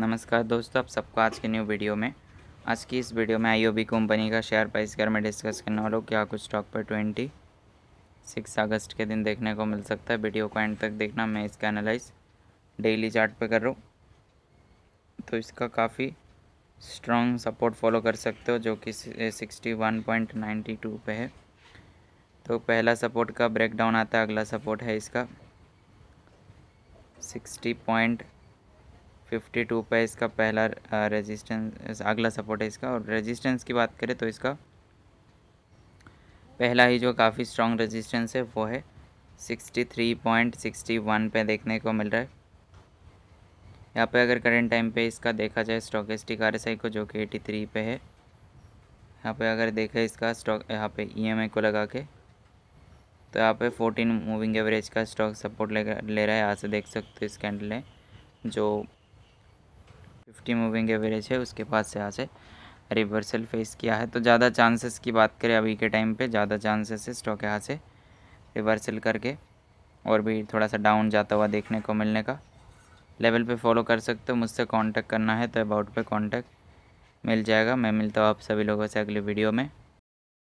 नमस्कार दोस्तों आप सबको आज के न्यू वीडियो में आज की इस वीडियो में आईओबी कंपनी का शेयर प्राइस के मैं डिस्कस करने वाला हूँ क्या कुछ स्टॉक पर ट्वेंटी सिक्स अगस्त के दिन देखने को मिल सकता है वीडियो को एंड तक देखना मैं इसका एनालाइज डेली चार्ट पे कर रहा हूँ तो इसका काफ़ी स्ट्रॉन्ग सपोर्ट फॉलो कर सकते हो जो कि sixty one point ninety two पे है तो पहला सपोर्ट का ब्रेकडाउन आता है अगला सपोर्ट है इसका सिक्सटी पॉइंट फिफ्टी टू पर इसका पहला रेजिस्टेंस अगला सपोर्ट है इसका और रेजिस्टेंस की बात करें तो इसका पहला ही जो काफ़ी स्ट्रॉन्ग रेजिस्टेंस है वो है sixty three point sixty one पर देखने को मिल रहा है यहाँ पे अगर करंट टाइम पे इसका देखा जाए स्टॉक एस टी को जो कि एटी थ्री पे है यहाँ पे अगर देखें इसका स्टॉक यहाँ पे ई e को लगा के तो यहाँ पे फोर्टीन मूविंग एवरेज का स्टॉक सपोर्ट ले ले रहा है यहाँ से देख सकते हो इस कैंडल है जो फिफ्टी मूविंग एवरेज है उसके बाद से यहाँ से रिवर्सल फेस किया है तो ज़्यादा चांसेस की बात करें अभी के टाइम पे ज़्यादा चांसेस है स्टॉक यहाँ से रिवर्सल करके और भी थोड़ा सा डाउन जाता हुआ देखने को मिलने का लेवल पे फॉलो कर सकते हो मुझसे कांटेक्ट करना है तो अबाउट पे कांटेक्ट मिल जाएगा मैं मिलता हूँ आप सभी लोगों से अगली वीडियो में